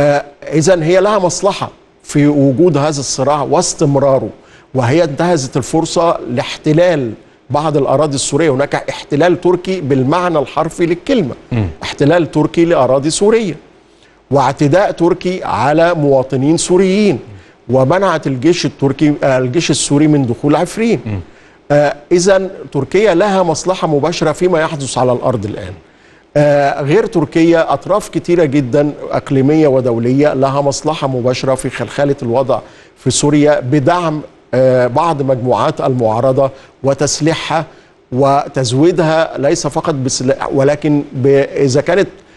آه، إذا هي لها مصلحة في وجود هذا الصراع واستمراره وهي انتهزت الفرصة لاحتلال بعض الأراضي السورية هناك احتلال تركي بالمعنى الحرفي للكلمة م. احتلال تركي لأراضي سورية واعتداء تركي على مواطنين سوريين ومنعت الجيش التركي آه، الجيش السوري من دخول عفرين آه إذا تركيا لها مصلحة مباشرة فيما يحدث على الأرض الآن آه، غير تركيا أطراف كتيرة جدا أقليمية ودولية لها مصلحة مباشرة في خلخلة الوضع في سوريا بدعم آه، بعض مجموعات المعارضة وتسليحها وتزويدها ليس فقط بسلاح ولكن إذا كانت